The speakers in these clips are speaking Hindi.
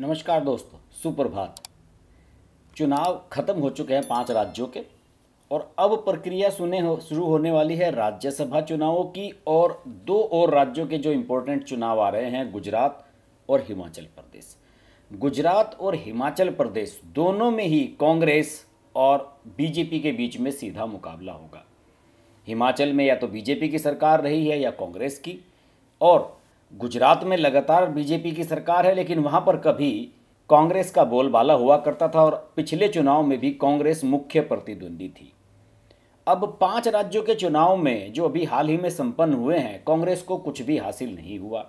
नमस्कार दोस्तों सुप्रभात चुनाव खत्म हो चुके हैं पांच राज्यों के और अब प्रक्रिया सुने हो शुरू होने वाली है राज्यसभा चुनावों की और दो और राज्यों के जो इम्पोर्टेंट चुनाव आ रहे हैं गुजरात और हिमाचल प्रदेश गुजरात और हिमाचल प्रदेश दोनों में ही कांग्रेस और बीजेपी के बीच में सीधा मुकाबला होगा हिमाचल में या तो बीजेपी की सरकार रही है या कांग्रेस की और गुजरात में लगातार बीजेपी की सरकार है लेकिन वहाँ पर कभी कांग्रेस का बोलबाला हुआ करता था और पिछले चुनाव में भी कांग्रेस मुख्य प्रतिद्वंदी थी अब पांच राज्यों के चुनाव में जो अभी हाल ही में संपन्न हुए हैं कांग्रेस को कुछ भी हासिल नहीं हुआ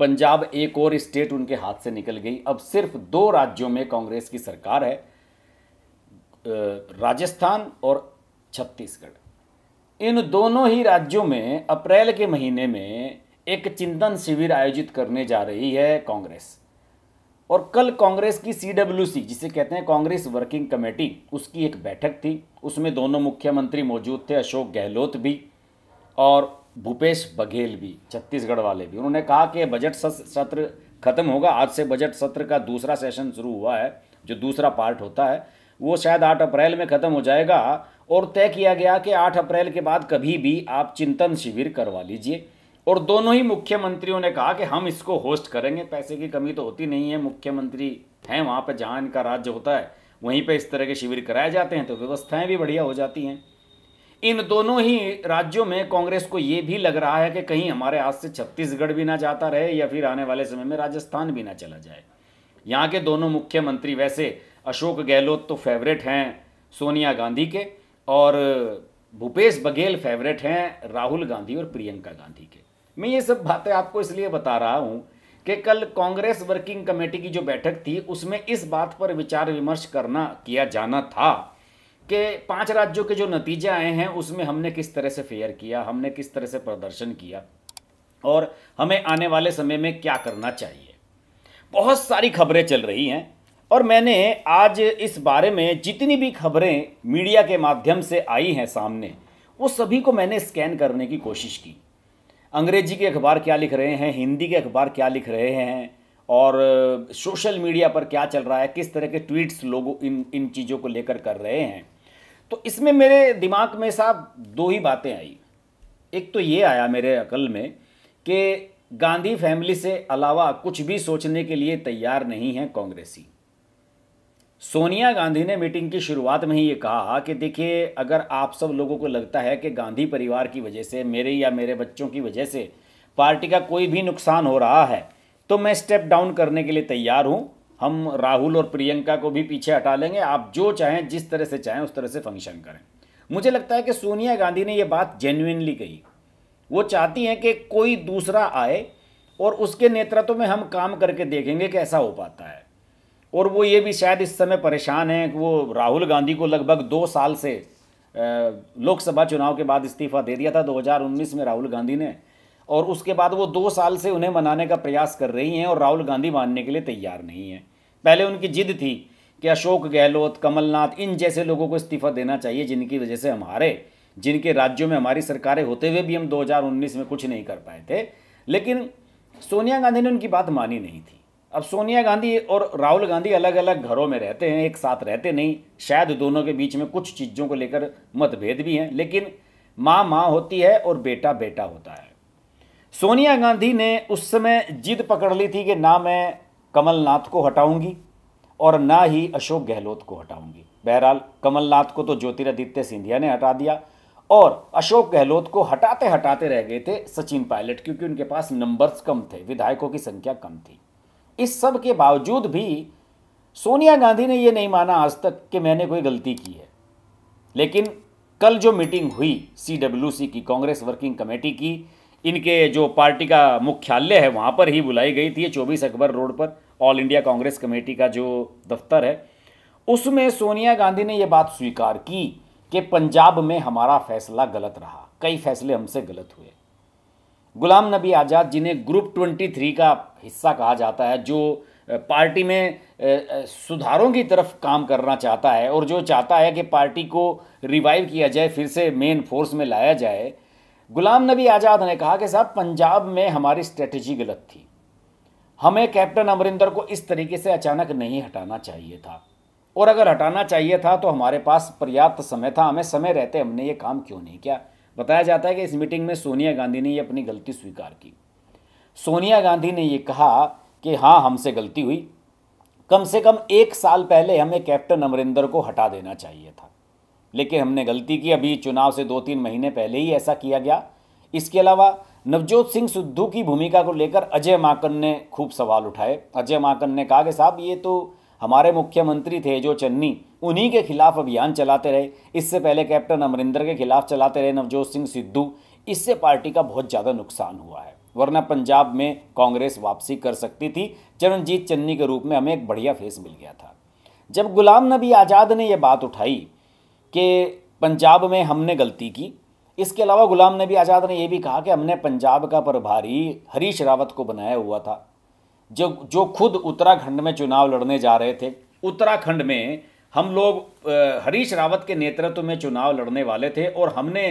पंजाब एक और स्टेट उनके हाथ से निकल गई अब सिर्फ दो राज्यों में कांग्रेस की सरकार है राजस्थान और छत्तीसगढ़ इन दोनों ही राज्यों में अप्रैल के महीने में एक चिंतन शिविर आयोजित करने जा रही है कांग्रेस और कल कांग्रेस की सीडब्ल्यूसी जिसे कहते हैं कांग्रेस वर्किंग कमेटी उसकी एक बैठक थी उसमें दोनों मुख्यमंत्री मौजूद थे अशोक गहलोत भी और भूपेश बघेल भी छत्तीसगढ़ वाले भी उन्होंने कहा कि बजट सत्र खत्म होगा आज से बजट सत्र का दूसरा सेशन शुरू हुआ है जो दूसरा पार्ट होता है वो शायद आठ अप्रैल में ख़त्म हो जाएगा और तय किया गया कि आठ अप्रैल के बाद कभी भी आप चिंतन शिविर करवा लीजिए और दोनों ही मुख्यमंत्रियों ने कहा कि हम इसको होस्ट करेंगे पैसे की कमी तो होती नहीं है मुख्यमंत्री हैं वहाँ पर जहाँ इनका राज्य होता है वहीं पर इस तरह के शिविर कराए जाते हैं तो व्यवस्थाएँ भी बढ़िया हो जाती हैं इन दोनों ही राज्यों में कांग्रेस को ये भी लग रहा है कि कहीं हमारे हाथ से छत्तीसगढ़ भी ना जाता रहे या फिर आने वाले समय में राजस्थान भी ना चला जाए यहाँ के दोनों मुख्यमंत्री वैसे अशोक गहलोत तो फेवरेट हैं सोनिया गांधी के और भूपेश बघेल फेवरेट हैं राहुल गांधी और प्रियंका गांधी के मैं ये सब बातें आपको इसलिए बता रहा हूं कि कल कांग्रेस वर्किंग कमेटी की जो बैठक थी उसमें इस बात पर विचार विमर्श करना किया जाना था कि पांच राज्यों के जो नतीजे आए हैं उसमें हमने किस तरह से फेयर किया हमने किस तरह से प्रदर्शन किया और हमें आने वाले समय में क्या करना चाहिए बहुत सारी खबरें चल रही हैं और मैंने आज इस बारे में जितनी भी खबरें मीडिया के माध्यम से आई हैं सामने वो सभी को मैंने स्कैन करने की कोशिश की अंग्रेजी के अखबार क्या लिख रहे हैं हिंदी के अखबार क्या लिख रहे हैं और सोशल मीडिया पर क्या चल रहा है किस तरह के ट्वीट्स लोग इन इन चीज़ों को लेकर कर रहे हैं तो इसमें मेरे दिमाग में साहब दो ही बातें आई एक तो ये आया मेरे अकल में कि गांधी फैमिली से अलावा कुछ भी सोचने के लिए तैयार नहीं है कांग्रेसी सोनिया गांधी ने मीटिंग की शुरुआत में ही ये कहा कि देखिए अगर आप सब लोगों को लगता है कि गांधी परिवार की वजह से मेरे या मेरे बच्चों की वजह से पार्टी का कोई भी नुकसान हो रहा है तो मैं स्टेप डाउन करने के लिए तैयार हूँ हम राहुल और प्रियंका को भी पीछे हटा लेंगे आप जो चाहें जिस तरह से चाहें उस तरह से फंक्शन करें मुझे लगता है कि सोनिया गांधी ने ये बात जेन्यनली कही वो चाहती हैं कि कोई दूसरा आए और उसके नेतृत्व में हम काम करके देखेंगे कि ऐसा हो पाता है और वो ये भी शायद इस समय परेशान हैं कि वो राहुल गांधी को लगभग दो साल से लोकसभा चुनाव के बाद इस्तीफा दे दिया था 2019 में राहुल गांधी ने और उसके बाद वो दो साल से उन्हें मनाने का प्रयास कर रही हैं और राहुल गांधी मानने के लिए तैयार नहीं है पहले उनकी जिद थी कि अशोक गहलोत कमलनाथ इन जैसे लोगों को इस्तीफा देना चाहिए जिनकी वजह से हमारे जिनके राज्यों में हमारी सरकारें होते हुए भी हम 2019 में कुछ नहीं कर पाए थे लेकिन सोनिया गांधी ने उनकी बात मानी नहीं थी अब सोनिया गांधी और राहुल गांधी अलग अलग घरों में रहते हैं एक साथ रहते नहीं शायद दोनों के बीच में कुछ चीज़ों को लेकर मतभेद भी हैं लेकिन माँ माँ होती है और बेटा बेटा होता है सोनिया गांधी ने उस समय जिद पकड़ ली थी कि ना मैं कमलनाथ को हटाऊंगी और ना ही अशोक गहलोत को हटाऊंगी बहरहाल कमलनाथ को तो ज्योतिरादित्य सिंधिया ने हटा दिया और अशोक गहलोत को हटाते हटाते रह गए थे सचिन पायलट क्योंकि उनके पास नंबर्स कम थे विधायकों की संख्या कम थी इस सब के बावजूद भी सोनिया गांधी ने यह नहीं माना आज तक कि मैंने कोई गलती की है लेकिन कल जो मीटिंग हुई सी की कांग्रेस वर्किंग कमेटी की इनके जो पार्टी का मुख्यालय है वहाँ पर ही बुलाई गई थी चौबीस अकबर रोड पर ऑल इंडिया कांग्रेस कमेटी का जो दफ्तर है उसमें सोनिया गांधी ने यह बात स्वीकार की कि पंजाब में हमारा फैसला गलत रहा कई फैसले हमसे गलत हुए गुलाम नबी आज़ाद जिन्हें ग्रुप 23 का हिस्सा कहा जाता है जो पार्टी में सुधारों की तरफ काम करना चाहता है और जो चाहता है कि पार्टी को रिवाइव किया जाए फिर से मेन फोर्स में लाया जाए गुलाम नबी आज़ाद ने कहा कि साहब पंजाब में हमारी स्ट्रेटजी गलत थी हमें कैप्टन अमरिंदर को इस तरीके से अचानक नहीं हटाना चाहिए था और अगर हटाना चाहिए था तो हमारे पास पर्याप्त समय था हमें समय रहते हमने ये काम क्यों नहीं किया बताया जाता है कि इस मीटिंग में सोनिया गांधी ने ये अपनी गलती स्वीकार की सोनिया गांधी ने ये कहा कि हाँ हमसे गलती हुई कम से कम एक साल पहले हमें कैप्टन अमरिंदर को हटा देना चाहिए था लेकिन हमने गलती की अभी चुनाव से दो तीन महीने पहले ही ऐसा किया गया इसके अलावा नवजोत सिंह सिद्धू की भूमिका को लेकर अजय माकन ने खूब सवाल उठाए अजय माकन ने कहा कि साहब ये तो हमारे मुख्यमंत्री थे जो चन्नी उन्हीं के खिलाफ अभियान चलाते रहे इससे पहले कैप्टन अमरिंदर के खिलाफ चलाते रहे नवजोत सिंह सिद्धू इससे पार्टी का बहुत ज़्यादा नुकसान हुआ है वरना पंजाब में कांग्रेस वापसी कर सकती थी चरणजीत चन्नी के रूप में हमें एक बढ़िया फेस मिल गया था जब गुलाम नबी आज़ाद ने यह बात उठाई कि पंजाब में हमने गलती की इसके अलावा गुलाम नबी आज़ाद ने यह भी कहा कि हमने पंजाब का प्रभारी हरीश रावत को बनाया हुआ था जो जो खुद उत्तराखंड में चुनाव लड़ने जा रहे थे उत्तराखंड में हम लोग हरीश रावत के नेतृत्व में चुनाव लड़ने वाले थे और हमने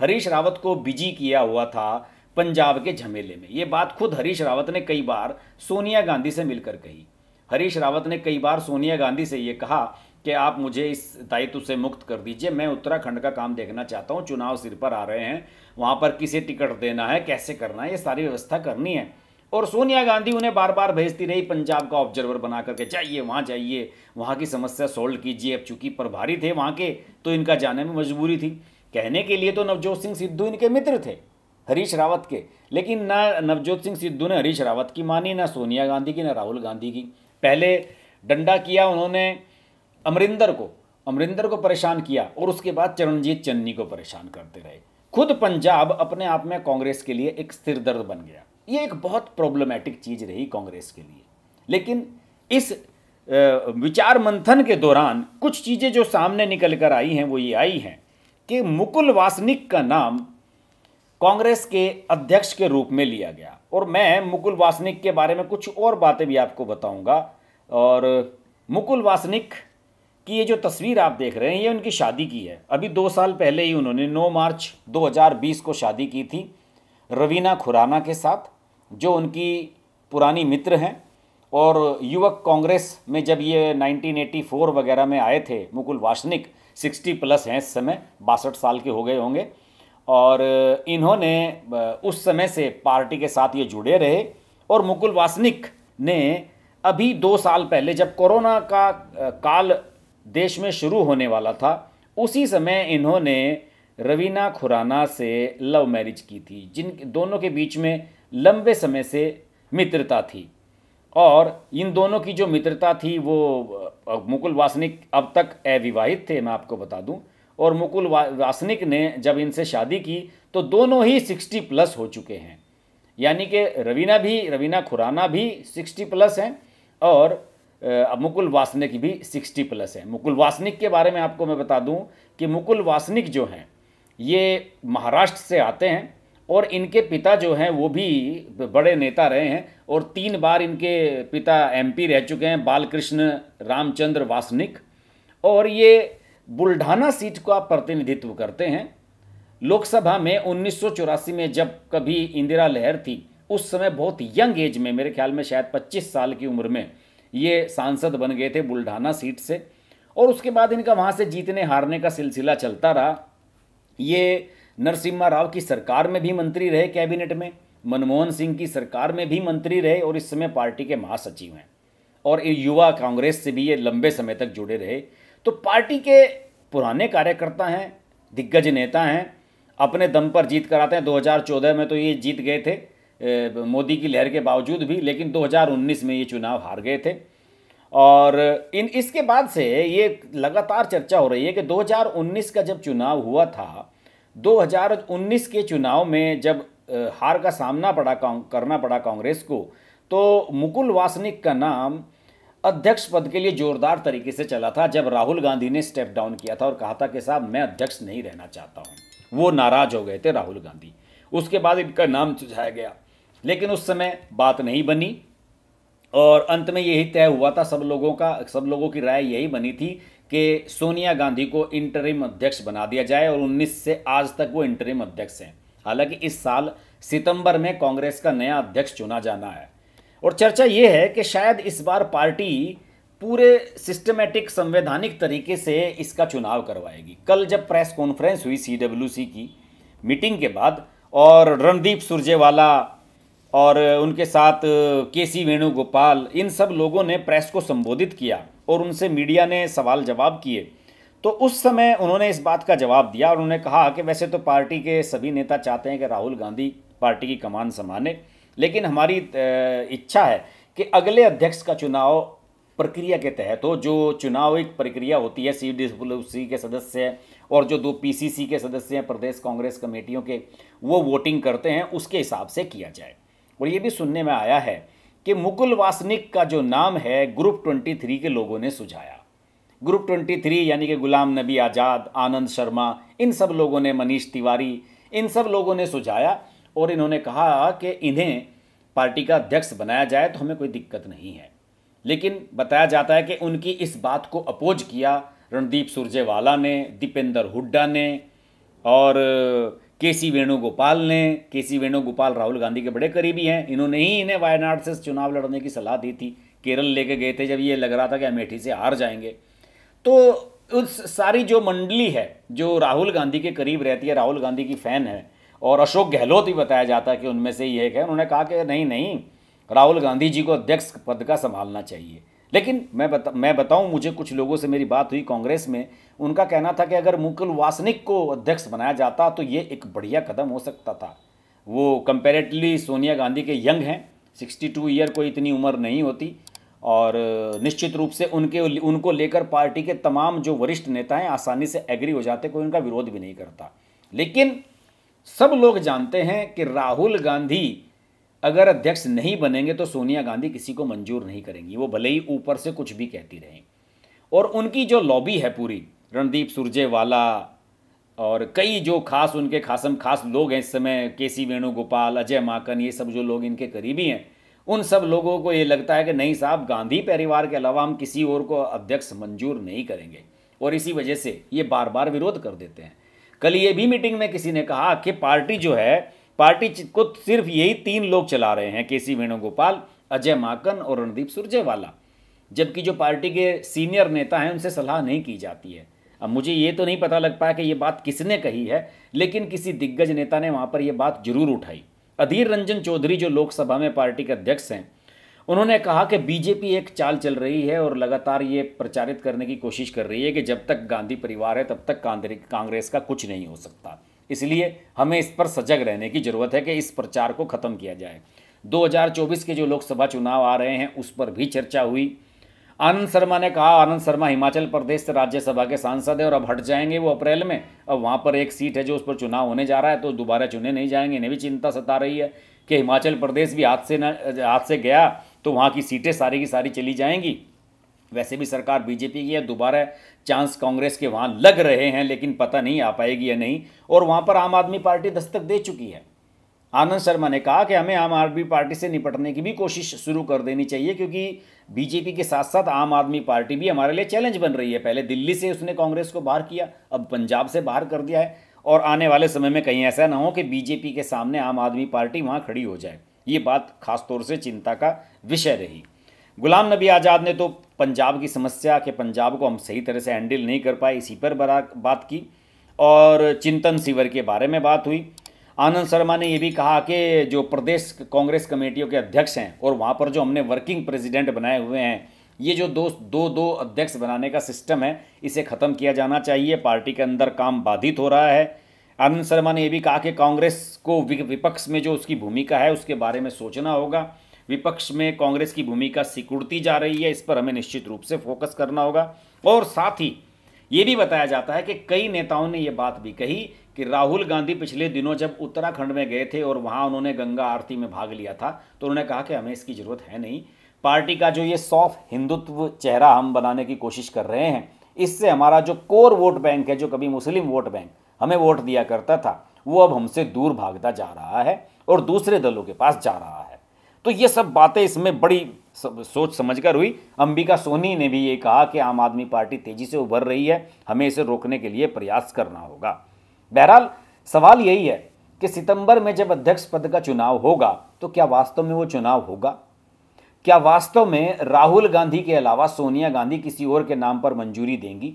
हरीश रावत को बिजी किया हुआ था पंजाब के झमेले में ये बात खुद हरीश रावत ने कई बार सोनिया गांधी से मिलकर कही हरीश रावत ने कई बार सोनिया गांधी से ये कहा कि आप मुझे इस दायित्व से मुक्त कर दीजिए मैं उत्तराखंड का काम देखना चाहता हूँ चुनाव सिर पर आ रहे हैं वहाँ पर किसे टिकट देना है कैसे करना है ये सारी व्यवस्था करनी है और सोनिया गांधी उन्हें बार बार भेजती रही पंजाब का ऑब्जर्वर बना करके जाइए वहाँ जाइए वहाँ की समस्या सोल्व कीजिए अब चूंकि प्रभारी थे वहाँ के तो इनका जाने में मजबूरी थी कहने के लिए तो नवजोत सिंह सिद्धू इनके मित्र थे हरीश रावत के लेकिन ना नवजोत सिंह सिद्धू ने हरीश रावत की मानी ना सोनिया गांधी की ना राहुल गांधी की पहले डंडा किया उन्होंने अमरिंदर को अमरिंदर को परेशान किया और उसके बाद चरणजीत चन्नी को परेशान करते रहे खुद पंजाब अपने आप में कांग्रेस के लिए एक सिरदर्द बन गया ये एक बहुत प्रॉब्लमेटिक चीज़ रही कांग्रेस के लिए लेकिन इस विचार मंथन के दौरान कुछ चीज़ें जो सामने निकल कर आई हैं वो ये आई हैं कि मुकुल वासनिक का नाम कांग्रेस के अध्यक्ष के रूप में लिया गया और मैं मुकुल वासनिक के बारे में कुछ और बातें भी आपको बताऊंगा और मुकुल वासनिक की ये जो तस्वीर आप देख रहे हैं ये उनकी शादी की है अभी दो साल पहले ही उन्होंने 9 मार्च 2020 को शादी की थी रवीना खुराना के साथ जो उनकी पुरानी मित्र हैं और युवक कांग्रेस में जब ये 1984 वगैरह में आए थे मुकुल वासनिक 60 प्लस हैं इस समय बासठ साल के हो गए होंगे और इन्होंने उस समय से पार्टी के साथ ये जुड़े रहे और मुकुल वासनिक ने अभी दो साल पहले जब कोरोना का काल देश में शुरू होने वाला था उसी समय इन्होंने रवीना खुराना से लव मैरिज की थी जिन दोनों के बीच में लंबे समय से मित्रता थी और इन दोनों की जो मित्रता थी वो मुकुल वासनिक अब तक अविवाहित थे मैं आपको बता दूं और मुकुल वासनिक ने जब इनसे शादी की तो दोनों ही सिक्सटी प्लस हो चुके हैं यानी कि रवीना भी रवीना खुराना भी सिक्सटी प्लस हैं और मुकुल वासनिक भी सिक्सटी प्लस हैं मुकुल वासनिक के बारे में आपको मैं बता दूं कि मुकुल वासनिक जो हैं ये महाराष्ट्र से आते हैं और इनके पिता जो हैं वो भी बड़े नेता रहे हैं और तीन बार इनके पिता एमपी रह चुके हैं बालकृष्ण रामचंद्र वासनिक और ये बुल्ढाना सीट का प्रतिनिधित्व करते हैं लोकसभा में उन्नीस में जब कभी इंदिरा लहर थी उस समय बहुत यंग एज में मेरे ख्याल में शायद 25 साल की उम्र में ये सांसद बन गए थे बुल्ढाना सीट से और उसके बाद इनका वहाँ से जीतने हारने का सिलसिला चलता रहा ये नरसिम्हा राव की सरकार में भी मंत्री रहे कैबिनेट में मनमोहन सिंह की सरकार में भी मंत्री रहे और इस समय पार्टी के महासचिव हैं और युवा कांग्रेस से भी ये लंबे समय तक जुड़े रहे तो पार्टी के पुराने कार्यकर्ता हैं दिग्गज नेता हैं अपने दम पर जीत कराते हैं 2014 में तो ये जीत गए थे मोदी की लहर के बावजूद भी लेकिन 2019 में ये चुनाव हार गए थे और इन इसके बाद से ये लगातार चर्चा हो रही है कि 2019 का जब चुनाव हुआ था 2019 के चुनाव में जब हार का सामना पड़ा करना पड़ा कांग्रेस को तो मुकुल वासनिक का नाम अध्यक्ष पद के लिए जोरदार तरीके से चला था जब राहुल गांधी ने स्टेप डाउन किया था और कहा था कि साहब मैं अध्यक्ष नहीं रहना चाहता हूँ वो नाराज हो गए थे राहुल गांधी उसके बाद इनका नाम सुझाया गया लेकिन उस समय बात नहीं बनी और अंत में यही तय हुआ था सब लोगों का सब लोगों की राय यही बनी थी कि सोनिया गांधी को इंटरिम अध्यक्ष बना दिया जाए और 19 से आज तक वो इंटरिम अध्यक्ष हैं हालांकि इस साल सितंबर में कांग्रेस का नया अध्यक्ष चुना जाना है और चर्चा ये है कि शायद इस बार पार्टी पूरे सिस्टमेटिक संवैधानिक तरीके से इसका चुनाव करवाएगी कल जब प्रेस कॉन्फ्रेंस हुई सी की मीटिंग के बाद और रणदीप सुरजेवाला और उनके साथ के सी वेणुगोपाल इन सब लोगों ने प्रेस को संबोधित किया और उनसे मीडिया ने सवाल जवाब किए तो उस समय उन्होंने इस बात का जवाब दिया और उन्होंने कहा कि वैसे तो पार्टी के सभी नेता चाहते हैं कि राहुल गांधी पार्टी की कमान संभाले लेकिन हमारी इच्छा है कि अगले अध्यक्ष का चुनाव प्रक्रिया के तहत हो जो चुनाव एक प्रक्रिया होती है सी डी के सदस्य हैं और जो दो पीसीसी के सदस्य हैं प्रदेश कांग्रेस कमेटियों के वो वोटिंग करते हैं उसके हिसाब से किया जाए और ये भी सुनने में आया है कि मुकुल वासनिक का जो नाम है ग्रुप 23 के लोगों ने सुझाया ग्रुप 23 यानी कि गुलाम नबी आज़ाद आनंद शर्मा इन सब लोगों ने मनीष तिवारी इन सब लोगों ने सुझाया और इन्होंने कहा कि इन्हें पार्टी का अध्यक्ष बनाया जाए तो हमें कोई दिक्कत नहीं है लेकिन बताया जाता है कि उनकी इस बात को अपोज किया रणदीप सुरजेवाला ने दीपेंद्र हुड्डा ने और के सी वेणुगोपाल ने के सी वेणुगोपाल राहुल गांधी के बड़े करीबी हैं इन्होंने ही इन्हें वायनाड से चुनाव लड़ने की सलाह दी थी केरल लेके गए थे जब ये लग रहा था कि अमेठी से हार जाएंगे तो उस सारी जो मंडली है जो राहुल गांधी के करीब रहती है राहुल गांधी की फ़ैन है और अशोक गहलोत ही बताया जाता है कि उनमें से ही एक है उन्होंने कहा कि नहीं नहीं राहुल गांधी जी को अध्यक्ष पद का संभालना चाहिए लेकिन मैं बता मैं बताऊं मुझे कुछ लोगों से मेरी बात हुई कांग्रेस में उनका कहना था कि अगर मुकुल वासनिक को अध्यक्ष बनाया जाता तो ये एक बढ़िया कदम हो सकता था वो कंपेरेटिवली सोनिया गांधी के यंग हैं 62 ईयर कोई इतनी उम्र नहीं होती और निश्चित रूप से उनके उनको लेकर पार्टी के तमाम जो वरिष्ठ नेता हैं आसानी से एग्री हो जाते कोई उनका विरोध भी नहीं करता लेकिन सब लोग जानते हैं कि राहुल गांधी अगर अध्यक्ष नहीं बनेंगे तो सोनिया गांधी किसी को मंजूर नहीं करेंगी वो भले ही ऊपर से कुछ भी कहती रहें और उनकी जो लॉबी है पूरी रणदीप सुरजेवाला और कई जो खास उनके खासम खास लोग हैं इस समय के सी वेणुगोपाल अजय माकन ये सब जो लोग इनके करीबी हैं उन सब लोगों को ये लगता है कि नहीं साहब गांधी परिवार के अलावा हम किसी और को अध्यक्ष मंजूर नहीं करेंगे और इसी वजह से ये बार बार विरोध कर देते हैं कल ये भी मीटिंग में किसी ने कहा कि पार्टी जो है पार्टी को सिर्फ यही तीन लोग चला रहे हैं के सी वेणुगोपाल अजय माकन और रणदीप सुरजेवाला जबकि जो पार्टी के सीनियर नेता हैं उनसे सलाह नहीं की जाती है अब मुझे ये तो नहीं पता लग पाया कि ये बात किसने कही है लेकिन किसी दिग्गज नेता ने वहाँ पर यह बात जरूर उठाई अधीर रंजन चौधरी जो लोकसभा में पार्टी के अध्यक्ष हैं उन्होंने कहा कि बीजेपी एक चाल चल रही है और लगातार ये प्रचारित करने की कोशिश कर रही है कि जब तक गांधी परिवार है तब तक कांग्रेस का कुछ नहीं हो सकता इसलिए हमें इस पर सजग रहने की ज़रूरत है कि इस प्रचार को ख़त्म किया जाए 2024 के जो लोकसभा चुनाव आ रहे हैं उस पर भी चर्चा हुई आनंद शर्मा ने कहा आनंद शर्मा हिमाचल प्रदेश से राज्यसभा के सांसद है और अब हट जाएंगे वो अप्रैल में अब वहाँ पर एक सीट है जो उस पर चुनाव होने जा रहा है तो दोबारा चुने नहीं जाएंगे इन्हें भी चिंता सता रही है कि हिमाचल प्रदेश भी हाथ से न हाथ से गया तो वहाँ की सीटें सारी की सारी चली जाएंगी वैसे भी सरकार बीजेपी की है दोबारा चांस कांग्रेस के वहाँ लग रहे हैं लेकिन पता नहीं आ पाएगी या नहीं और वहाँ पर आम आदमी पार्टी दस्तक दे चुकी है आनंद शर्मा ने कहा कि हमें आम आदमी पार्टी से निपटने की भी कोशिश शुरू कर देनी चाहिए क्योंकि बीजेपी के साथ साथ आम आदमी पार्टी भी हमारे लिए चैलेंज बन रही है पहले दिल्ली से उसने कांग्रेस को बाहर किया अब पंजाब से बाहर कर दिया है और आने वाले समय में कहीं ऐसा ना हो कि बीजेपी के सामने आम आदमी पार्टी वहाँ खड़ी हो जाए ये बात खासतौर से चिंता का विषय रही गुलाम नबी आज़ाद ने तो पंजाब की समस्या के पंजाब को हम सही तरह से हैंडल नहीं कर पाए इसी पर बात की और चिंतन शिविर के बारे में बात हुई आनंद शर्मा ने यह भी कहा कि जो प्रदेश कांग्रेस कमेटियों के अध्यक्ष हैं और वहाँ पर जो हमने वर्किंग प्रेसिडेंट बनाए हुए हैं ये जो दो दो दो अध्यक्ष बनाने का सिस्टम है इसे ख़त्म किया जाना चाहिए पार्टी के अंदर काम बाधित हो रहा है आनंद शर्मा ने यह भी कहा कि कांग्रेस को विपक्ष में जो उसकी भूमिका है उसके बारे में सोचना होगा विपक्ष में कांग्रेस की भूमिका सिकुड़ती जा रही है इस पर हमें निश्चित रूप से फोकस करना होगा और साथ ही ये भी बताया जाता है कि कई नेताओं ने ये बात भी कही कि राहुल गांधी पिछले दिनों जब उत्तराखंड में गए थे और वहाँ उन्होंने गंगा आरती में भाग लिया था तो उन्होंने कहा कि हमें इसकी ज़रूरत है नहीं पार्टी का जो ये सॉफ्ट हिंदुत्व चेहरा हम बनाने की कोशिश कर रहे हैं इससे हमारा जो कोर वोट बैंक है जो कभी मुस्लिम वोट बैंक हमें वोट दिया करता था वो अब हमसे दूर भागता जा रहा है और दूसरे दलों के पास जा रहा है तो ये सब बातें इसमें बड़ी सोच समझकर हुई अंबिका सोनी ने भी ये कहा कि आम आदमी पार्टी तेज़ी से उभर रही है हमें इसे रोकने के लिए प्रयास करना होगा बहरहाल सवाल यही है कि सितंबर में जब अध्यक्ष पद का चुनाव होगा तो क्या वास्तव में वो चुनाव होगा क्या वास्तव में राहुल गांधी के अलावा सोनिया गांधी किसी और के नाम पर मंजूरी देंगी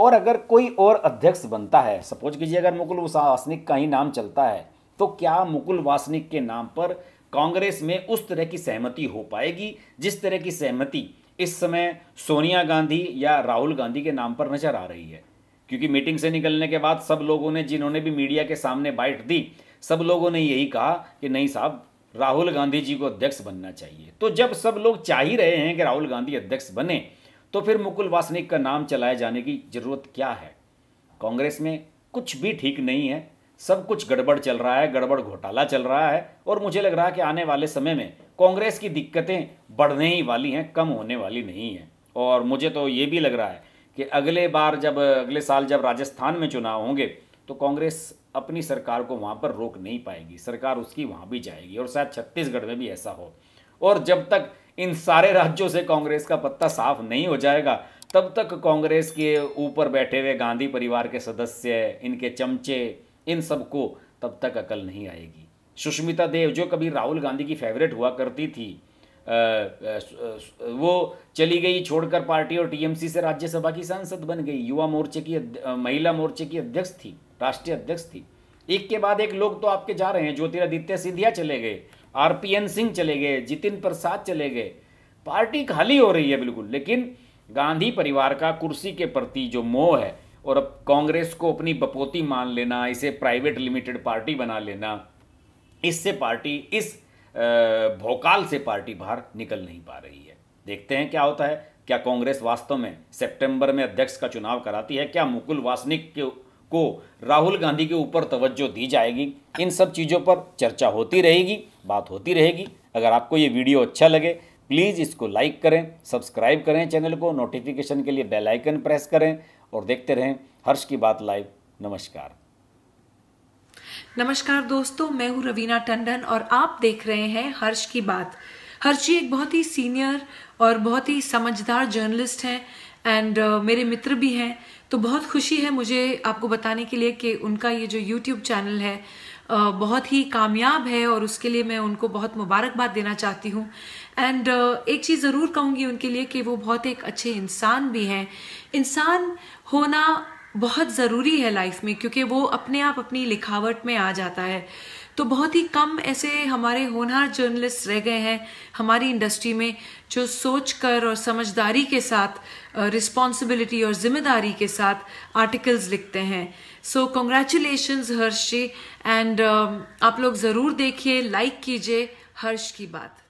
और अगर कोई और अध्यक्ष बनता है सपोज कीजिए अगर मुकुल वासनिक का ही नाम चलता है तो क्या मुकुल वासनिक के नाम पर कांग्रेस में उस तरह की सहमति हो पाएगी जिस तरह की सहमति इस समय सोनिया गांधी या राहुल गांधी के नाम पर नजर आ रही है क्योंकि मीटिंग से निकलने के बाद सब लोगों ने जिन्होंने भी मीडिया के सामने बाइट दी सब लोगों ने यही कहा कि नहीं साहब राहुल गांधी जी को अध्यक्ष बनना चाहिए तो जब सब लोग चाह ही रहे हैं कि राहुल गांधी अध्यक्ष बने तो फिर मुकुल वासनिक का नाम चलाए जाने की जरूरत क्या है कांग्रेस में कुछ भी ठीक नहीं है सब कुछ गड़बड़ चल रहा है गड़बड़ घोटाला चल रहा है और मुझे लग रहा है कि आने वाले समय में कांग्रेस की दिक्कतें बढ़ने ही वाली हैं कम होने वाली नहीं है और मुझे तो ये भी लग रहा है कि अगले बार जब अगले साल जब राजस्थान में चुनाव होंगे तो कांग्रेस अपनी सरकार को वहाँ पर रोक नहीं पाएगी सरकार उसकी वहाँ भी जाएगी और शायद छत्तीसगढ़ में भी ऐसा हो और जब तक इन सारे राज्यों से कांग्रेस का पत्ता साफ नहीं हो जाएगा तब तक कांग्रेस के ऊपर बैठे हुए गांधी परिवार के सदस्य इनके चमचे इन सबको तब तक अकल नहीं आएगी सुष्मिता देव जो कभी राहुल गांधी की फेवरेट हुआ करती थी वो चली गई छोड़कर पार्टी और टीएमसी से राज्यसभा की सांसद बन गई युवा मोर्चे की महिला मोर्चे की अध्यक्ष थी राष्ट्रीय अध्यक्ष थी एक के बाद एक लोग तो आपके जा रहे हैं ज्योतिरादित्य सिंधिया चले गए आरपीएन सिंह चले गए जितिन प्रसाद चले गए पार्टी खाली हो रही है बिल्कुल लेकिन गांधी परिवार का कुर्सी के प्रति जो मोह है और अब कांग्रेस को अपनी बपोती मान लेना इसे प्राइवेट लिमिटेड पार्टी बना लेना इससे पार्टी इस भोकाल से पार्टी बाहर निकल नहीं पा रही है देखते हैं क्या होता है क्या कांग्रेस वास्तव में सितंबर में अध्यक्ष का चुनाव कराती है क्या मुकुल वासनिक के को राहुल गांधी के ऊपर तवज्जो दी जाएगी इन सब चीज़ों पर चर्चा होती रहेगी बात होती रहेगी अगर आपको ये वीडियो अच्छा लगे प्लीज़ इसको लाइक करें सब्सक्राइब करें चैनल को नोटिफिकेशन के लिए बेल आइकन प्रेस करें और देखते रहें हर्ष की बात लाइव नमस्कार नमस्कार दोस्तों मैं हूँ रवीना टंडन और आप देख रहे हैं हर्ष की बात हर्ष जी एक बहुत ही सीनियर और बहुत ही समझदार जर्नलिस्ट हैं एंड uh, मेरे मित्र भी हैं तो बहुत खुशी है मुझे आपको बताने के लिए कि उनका ये जो यूट्यूब चैनल है uh, बहुत ही कामयाब है और उसके लिए मैं उनको बहुत मुबारकबाद देना चाहती हूँ एंड uh, एक चीज़ ज़रूर कहूँगी उनके लिए कि वो बहुत एक अच्छे इंसान भी हैं इंसान होना बहुत ज़रूरी है लाइफ में क्योंकि वो अपने आप अपनी लिखावट में आ जाता है तो बहुत ही कम ऐसे हमारे होनहार जर्नलिस्ट रह गए हैं हमारी इंडस्ट्री में जो सोच कर और समझदारी के साथ रिस्पॉन्सिबिलिटी और जिम्मेदारी के साथ आर्टिकल्स लिखते हैं so congratulation Harsh ji and आप लोग ज़रूर देखिए लाइक कीजिए हर्ष की बात